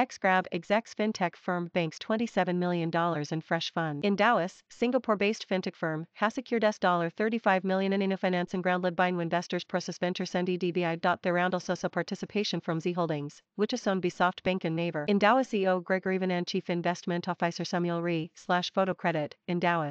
XGrab execs fintech firm banks $27 million in fresh fund. In Dallas, Singapore-based fintech firm has secured S$35 million in financing ground led by investors Process Ventures and EDBI. Round also saw participation from Z Holdings, which is owned by SoftBank and Naver. In Dallas CEO Gregory and Chief Investment Officer Samuel Ree, slash photo credit, in Dallas.